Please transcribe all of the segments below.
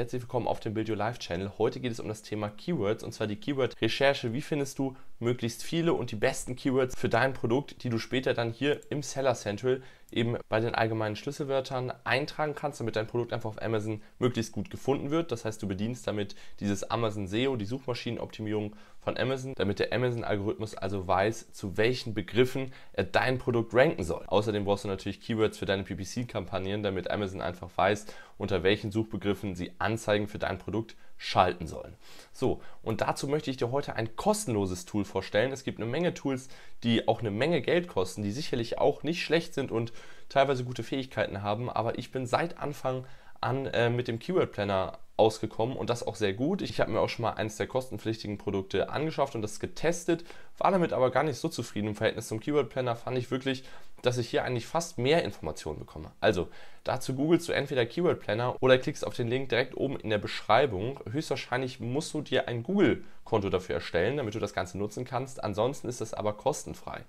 Herzlich willkommen auf dem Build Your Life Channel. Heute geht es um das Thema Keywords und zwar die Keyword-Recherche. Wie findest du möglichst viele und die besten Keywords für dein Produkt, die du später dann hier im Seller Central eben bei den allgemeinen Schlüsselwörtern eintragen kannst, damit dein Produkt einfach auf Amazon möglichst gut gefunden wird. Das heißt, du bedienst damit dieses Amazon SEO, die Suchmaschinenoptimierung von Amazon, damit der Amazon-Algorithmus also weiß, zu welchen Begriffen er dein Produkt ranken soll. Außerdem brauchst du natürlich Keywords für deine PPC-Kampagnen, damit Amazon einfach weiß, unter welchen Suchbegriffen sie Anzeigen für dein Produkt schalten sollen. So, und dazu möchte ich dir heute ein kostenloses Tool vorstellen. Es gibt eine Menge Tools, die auch eine Menge Geld kosten, die sicherlich auch nicht schlecht sind und teilweise gute Fähigkeiten haben, aber ich bin seit Anfang an äh, mit dem Keyword Planner ausgekommen und das auch sehr gut. Ich habe mir auch schon mal eins der kostenpflichtigen Produkte angeschafft und das getestet, war damit aber gar nicht so zufrieden im Verhältnis zum Keyword Planner, fand ich wirklich, dass ich hier eigentlich fast mehr Informationen bekomme. Also dazu googelst du entweder Keyword Planner oder klickst auf den Link direkt oben in der Beschreibung. Höchstwahrscheinlich musst du dir ein Google-Konto dafür erstellen, damit du das Ganze nutzen kannst. Ansonsten ist das aber kostenfrei.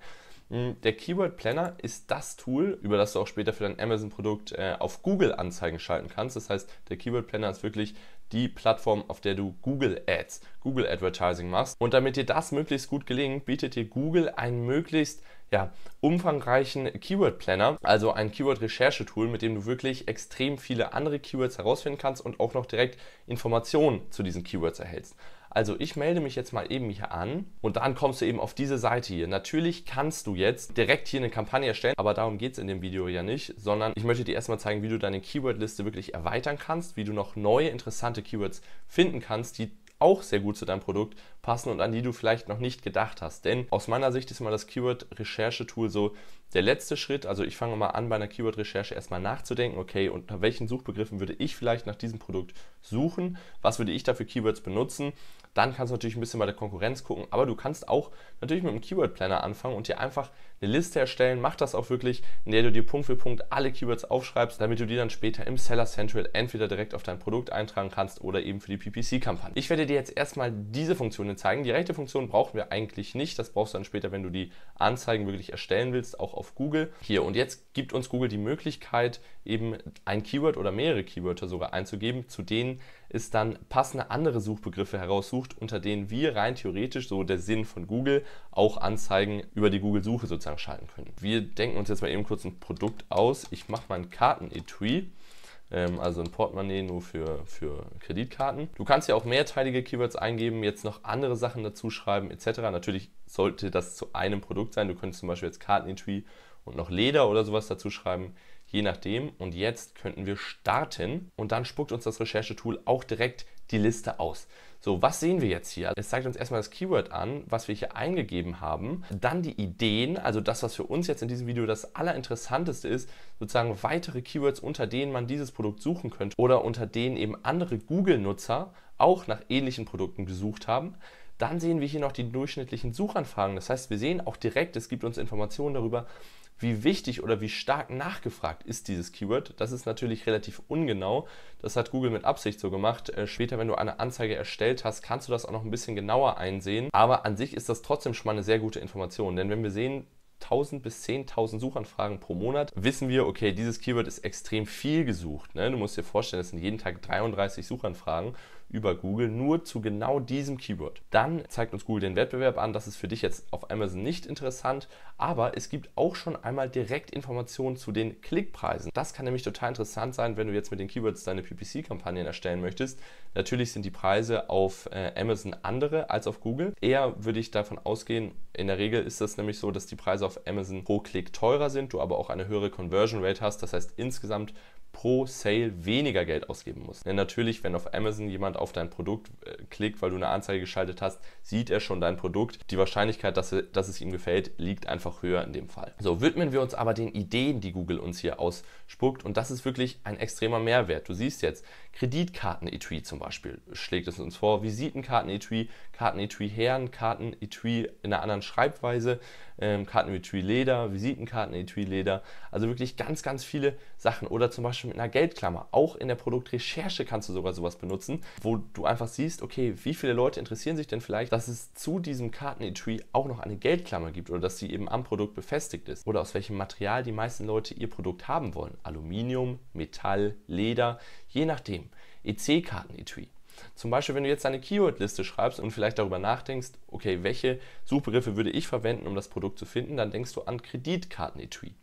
Hm, der Keyword Planner ist das Tool, über das du auch später für dein Amazon-Produkt äh, auf Google Anzeigen schalten kannst. Das heißt, der Keyword Planner ist wirklich die Plattform, auf der du Google Ads, Google Advertising machst. Und damit dir das möglichst gut gelingt, bietet dir Google einen möglichst ja, umfangreichen Keyword Planner, also ein Keyword Recherche Tool, mit dem du wirklich extrem viele andere Keywords herausfinden kannst und auch noch direkt Informationen zu diesen Keywords erhältst. Also ich melde mich jetzt mal eben hier an und dann kommst du eben auf diese Seite hier. Natürlich kannst du jetzt direkt hier eine Kampagne erstellen, aber darum geht es in dem Video ja nicht, sondern ich möchte dir erstmal zeigen, wie du deine Keywordliste wirklich erweitern kannst, wie du noch neue interessante Keywords finden kannst, die auch sehr gut zu deinem Produkt passen und an die du vielleicht noch nicht gedacht hast. Denn aus meiner Sicht ist mal das Keyword-Recherche-Tool so der letzte Schritt. Also ich fange mal an, bei einer Keyword-Recherche erstmal nachzudenken, okay, unter welchen Suchbegriffen würde ich vielleicht nach diesem Produkt suchen? Was würde ich dafür Keywords benutzen? Dann kannst du natürlich ein bisschen bei der Konkurrenz gucken, aber du kannst auch natürlich mit einem Keyword Planner anfangen und dir einfach eine Liste erstellen. Mach das auch wirklich, in der du dir Punkt für Punkt alle Keywords aufschreibst, damit du die dann später im Seller Central entweder direkt auf dein Produkt eintragen kannst oder eben für die PPC-Kampagne. Ich werde dir jetzt erstmal diese Funktionen zeigen. Die rechte Funktion brauchen wir eigentlich nicht. Das brauchst du dann später, wenn du die Anzeigen wirklich erstellen willst, auch auf Google. Hier und jetzt gibt uns Google die Möglichkeit, eben ein Keyword oder mehrere Keywörter sogar einzugeben, zu denen ist dann passende andere Suchbegriffe heraussucht, unter denen wir rein theoretisch, so der Sinn von Google, auch Anzeigen über die Google-Suche sozusagen schalten können. Wir denken uns jetzt mal eben kurz ein Produkt aus. Ich mache mal ein Kartenetui ähm, also ein Portemonnaie nur für, für Kreditkarten. Du kannst ja auch mehrteilige Keywords eingeben, jetzt noch andere Sachen dazu schreiben etc. Natürlich sollte das zu einem Produkt sein. Du könntest zum Beispiel jetzt Kartenetui und noch Leder oder sowas dazu schreiben je nachdem. Und jetzt könnten wir starten und dann spuckt uns das Recherchetool auch direkt die Liste aus. So, was sehen wir jetzt hier? Es zeigt uns erstmal das Keyword an, was wir hier eingegeben haben. Dann die Ideen, also das, was für uns jetzt in diesem Video das Allerinteressanteste ist, sozusagen weitere Keywords, unter denen man dieses Produkt suchen könnte oder unter denen eben andere Google-Nutzer auch nach ähnlichen Produkten gesucht haben. Dann sehen wir hier noch die durchschnittlichen Suchanfragen. Das heißt, wir sehen auch direkt, es gibt uns Informationen darüber, wie wichtig oder wie stark nachgefragt ist dieses Keyword. Das ist natürlich relativ ungenau. Das hat Google mit Absicht so gemacht. Äh, später, wenn du eine Anzeige erstellt hast, kannst du das auch noch ein bisschen genauer einsehen. Aber an sich ist das trotzdem schon mal eine sehr gute Information. Denn wenn wir sehen, 1000 bis 10.000 Suchanfragen pro Monat, wissen wir, okay, dieses Keyword ist extrem viel gesucht. Ne? Du musst dir vorstellen, es sind jeden Tag 33 Suchanfragen über Google nur zu genau diesem Keyword. Dann zeigt uns Google den Wettbewerb an, das ist für dich jetzt auf Amazon nicht interessant, aber es gibt auch schon einmal direkt Informationen zu den Klickpreisen. Das kann nämlich total interessant sein, wenn du jetzt mit den Keywords deine PPC-Kampagnen erstellen möchtest. Natürlich sind die Preise auf äh, Amazon andere als auf Google. Eher würde ich davon ausgehen, in der Regel ist das nämlich so, dass die Preise auf Amazon pro Klick teurer sind, du aber auch eine höhere Conversion Rate hast. Das heißt, insgesamt pro Sale weniger Geld ausgeben musst. Denn natürlich, wenn auf Amazon jemand auf dein Produkt äh, klickt, weil du eine Anzeige geschaltet hast, sieht er schon dein Produkt. Die Wahrscheinlichkeit, dass, er, dass es ihm gefällt, liegt einfach höher in dem Fall. So, widmen wir uns aber den Ideen, die Google uns hier ausspuckt. Und das ist wirklich ein extremer Mehrwert. Du siehst jetzt, kreditkarten Kreditkartenetui zum Beispiel schlägt es uns vor, Visitenkarten-Etui, Kartenetui Herren, karten Kartenetui in einer anderen Schreibweise, ähm, Kartenetui Leder, visitenkarten Visitenkartenetui Leder, also wirklich ganz, ganz viele Sachen. Oder zum Beispiel mit einer Geldklammer. Auch in der Produktrecherche kannst du sogar sowas benutzen, wo du einfach siehst, okay, wie viele Leute interessieren sich denn vielleicht, dass es zu diesem karten Kartenetui auch noch eine Geldklammer gibt oder dass sie eben am Produkt befestigt ist oder aus welchem Material die meisten Leute ihr Produkt haben wollen. Aluminium, Metall, Leder, je nachdem. System, EC-Karten-Etui. Zum Beispiel, wenn du jetzt eine Keyword-Liste schreibst und vielleicht darüber nachdenkst, okay, welche Suchbegriffe würde ich verwenden, um das Produkt zu finden, dann denkst du an Kreditkarten-Etui.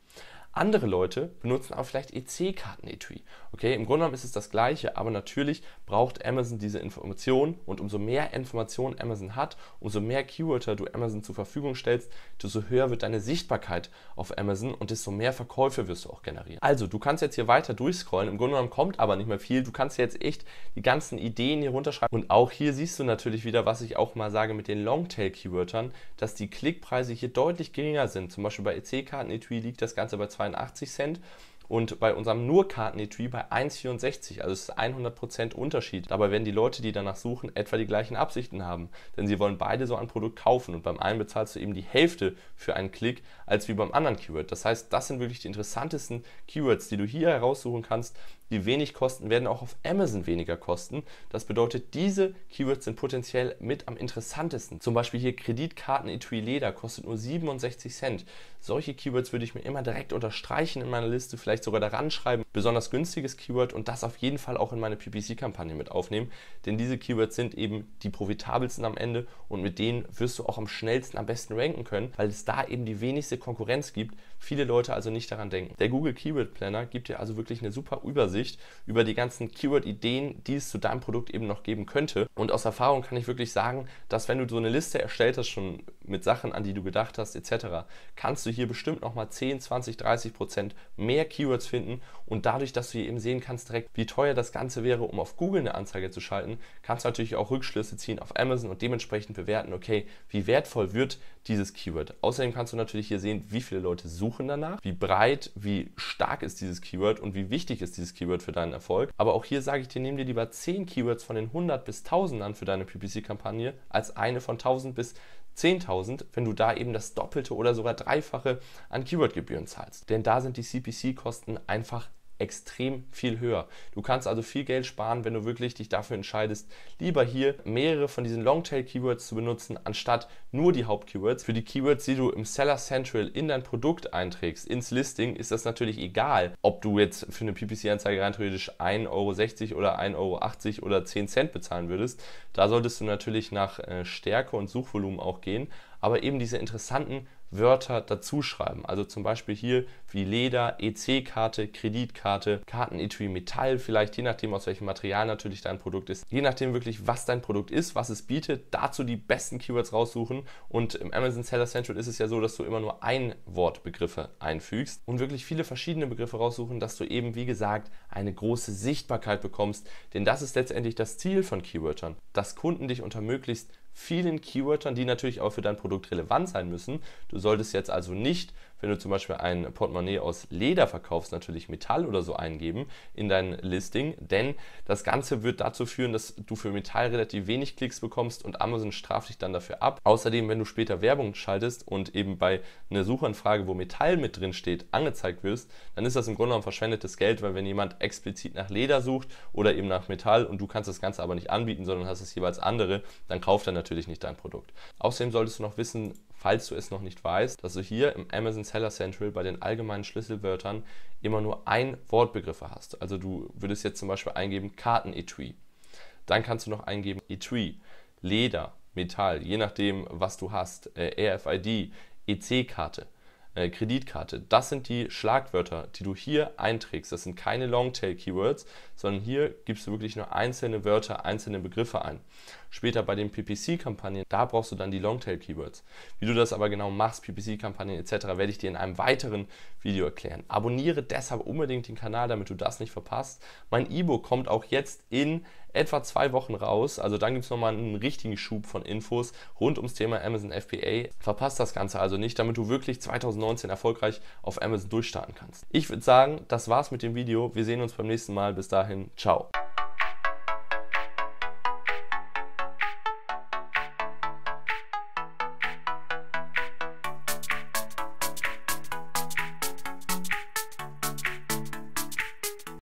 Andere Leute benutzen aber vielleicht EC-Kartenetui. karten Okay, im Grunde genommen ist es das gleiche, aber natürlich braucht Amazon diese Informationen und umso mehr Informationen Amazon hat, umso mehr Keywords du Amazon zur Verfügung stellst, desto höher wird deine Sichtbarkeit auf Amazon und desto mehr Verkäufe wirst du auch generieren. Also, du kannst jetzt hier weiter durchscrollen, im Grunde genommen kommt aber nicht mehr viel. Du kannst jetzt echt die ganzen Ideen hier runterschreiben und auch hier siehst du natürlich wieder, was ich auch mal sage mit den Longtail-Keywörtern, dass die Klickpreise hier deutlich geringer sind. Zum Beispiel bei EC-Karten-Etui liegt das Ganze bei 20 1,82 Cent und bei unserem nur Kartenetui bei 1,64. Also es ist 100% Unterschied. Dabei werden die Leute, die danach suchen, etwa die gleichen Absichten haben, denn sie wollen beide so ein Produkt kaufen und beim einen bezahlst du eben die Hälfte für einen Klick als wie beim anderen Keyword. Das heißt, das sind wirklich die interessantesten Keywords, die du hier heraussuchen kannst die wenig kosten, werden auch auf Amazon weniger kosten. Das bedeutet, diese Keywords sind potenziell mit am interessantesten. Zum Beispiel hier Kreditkarten-Etui Leder kostet nur 67 Cent. Solche Keywords würde ich mir immer direkt unterstreichen in meiner Liste, vielleicht sogar daran schreiben besonders günstiges Keyword und das auf jeden Fall auch in meine PPC-Kampagne mit aufnehmen, denn diese Keywords sind eben die profitabelsten am Ende und mit denen wirst du auch am schnellsten, am besten ranken können, weil es da eben die wenigste Konkurrenz gibt, viele Leute also nicht daran denken. Der Google Keyword Planner gibt dir also wirklich eine super Übersicht über die ganzen Keyword-Ideen, die es zu deinem Produkt eben noch geben könnte und aus Erfahrung kann ich wirklich sagen, dass wenn du so eine Liste erstellt hast, schon mit Sachen, an die du gedacht hast, etc., kannst du hier bestimmt nochmal 10, 20, 30 Prozent mehr Keywords finden. Und dadurch, dass du hier eben sehen kannst direkt, wie teuer das Ganze wäre, um auf Google eine Anzeige zu schalten, kannst du natürlich auch Rückschlüsse ziehen auf Amazon und dementsprechend bewerten, okay, wie wertvoll wird dieses Keyword. Außerdem kannst du natürlich hier sehen, wie viele Leute suchen danach, wie breit, wie stark ist dieses Keyword und wie wichtig ist dieses Keyword für deinen Erfolg. Aber auch hier sage ich dir, nimm dir lieber 10 Keywords von den 100 bis 1000 an für deine PPC-Kampagne als eine von 1000 bis 10.000, wenn du da eben das Doppelte oder sogar Dreifache an Keywordgebühren zahlst. Denn da sind die CPC-Kosten einfach extrem viel höher. Du kannst also viel Geld sparen, wenn du wirklich dich dafür entscheidest, lieber hier mehrere von diesen Longtail-Keywords zu benutzen, anstatt nur die Hauptkeywords. Für die Keywords, die du im Seller Central in dein Produkt einträgst, ins Listing, ist das natürlich egal, ob du jetzt für eine PPC-Anzeige rein theoretisch 1,60 Euro oder 1,80 Euro oder 10 Cent bezahlen würdest. Da solltest du natürlich nach äh, Stärke und Suchvolumen auch gehen aber eben diese interessanten Wörter dazu schreiben. Also zum Beispiel hier wie Leder, EC-Karte, Kreditkarte, Kartenetui Metall, vielleicht je nachdem, aus welchem Material natürlich dein Produkt ist. Je nachdem wirklich, was dein Produkt ist, was es bietet, dazu die besten Keywords raussuchen. Und im Amazon Seller Central ist es ja so, dass du immer nur ein Wort einfügst und wirklich viele verschiedene Begriffe raussuchen, dass du eben, wie gesagt, eine große Sichtbarkeit bekommst. Denn das ist letztendlich das Ziel von Keywordern, dass Kunden dich unter möglichst vielen Keywörtern, die natürlich auch für dein Produkt relevant sein müssen. Du solltest jetzt also nicht wenn du zum Beispiel ein Portemonnaie aus Leder verkaufst, natürlich Metall oder so eingeben in dein Listing, denn das Ganze wird dazu führen, dass du für Metall relativ wenig Klicks bekommst und Amazon straft dich dann dafür ab. Außerdem, wenn du später Werbung schaltest und eben bei einer Suchanfrage, wo Metall mit drin steht, angezeigt wirst, dann ist das im Grunde genommen verschwendetes Geld, weil wenn jemand explizit nach Leder sucht oder eben nach Metall und du kannst das Ganze aber nicht anbieten, sondern hast es jeweils andere, dann kauft er natürlich nicht dein Produkt. Außerdem solltest du noch wissen, falls du es noch nicht weißt, dass du hier im Amazon Seller Central bei den allgemeinen Schlüsselwörtern immer nur ein Wortbegriffe hast. Also du würdest jetzt zum Beispiel eingeben Kartenetui. Dann kannst du noch eingeben Etui, Leder, Metall, je nachdem, was du hast, äh, RFID, EC-Karte. Äh, Kreditkarte. Das sind die Schlagwörter, die du hier einträgst. Das sind keine Longtail-Keywords, sondern hier gibst du wirklich nur einzelne Wörter, einzelne Begriffe ein. Später bei den PPC-Kampagnen, da brauchst du dann die Longtail-Keywords. Wie du das aber genau machst, PPC-Kampagnen etc., werde ich dir in einem weiteren Video erklären. Abonniere deshalb unbedingt den Kanal, damit du das nicht verpasst. Mein E-Book kommt auch jetzt in etwa zwei Wochen raus. Also dann gibt es nochmal einen richtigen Schub von Infos rund ums Thema Amazon FBA. Verpasst das Ganze also nicht, damit du wirklich 2019 erfolgreich auf Amazon durchstarten kannst. Ich würde sagen, das war's mit dem Video. Wir sehen uns beim nächsten Mal. Bis dahin, ciao.